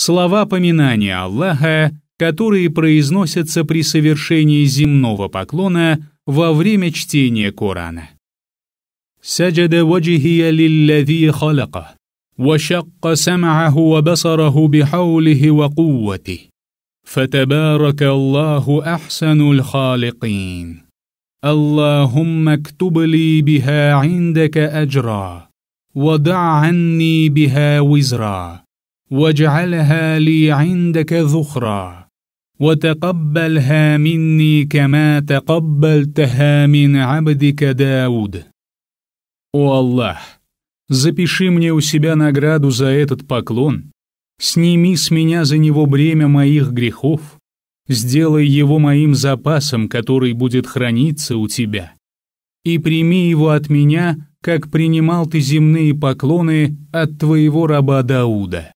слова поминания Аллаха, которые произносятся при совершении земного поклона во время чтения Корана. سجد وجهي للذي خلقه وشق سمعه وبصره بحوله وقوته فتبارك الله احسن الخالقين اللهم اكتب لي بها عندك اجرا ودع عني بها وزرا واجعلها لي عندك ذخرا وتقبلها مني كما تقبلتها من عبدك داود О Аллах, запиши мне у себя награду за этот поклон, сними с меня за него бремя моих грехов, сделай его моим запасом, который будет храниться у тебя, и прими его от меня, как принимал ты земные поклоны от твоего раба Дауда.